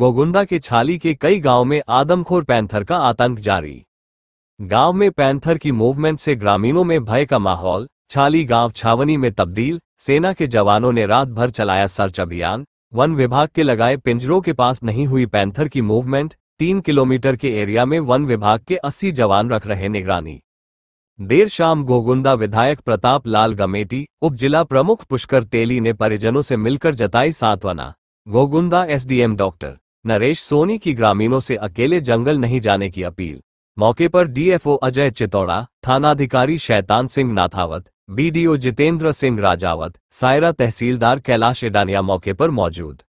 गोगुंडा के छाली के कई गांव में आदमखोर पैंथर का आतंक जारी गांव में पैंथर की मूवमेंट से ग्रामीणों में भय का माहौल छाली गांव छावनी में तब्दील सेना के जवानों ने रात भर चलाया सर्च अभियान वन विभाग के लगाए पिंजरों के पास नहीं हुई पैंथर की मूवमेंट तीन किलोमीटर के एरिया में वन विभाग के अस्सी जवान रख रहे निगरानी देर शाम गोगुंडा विधायक प्रताप लाल गमेटी उप जिला प्रमुख पुष्कर तेली ने परिजनों से मिलकर जताई सांत्वना गोगुंडा एसडीएम डॉक्टर नरेश सोनी की ग्रामीणों से अकेले जंगल नहीं जाने की अपील मौके पर डीएफओ अजय चितौड़ा थानाधिकारी शैतान सिंह नाथावत बीडीओ जितेंद्र सिंह राजावत सायरा तहसीलदार कैलाश इडानिया मौके पर मौजूद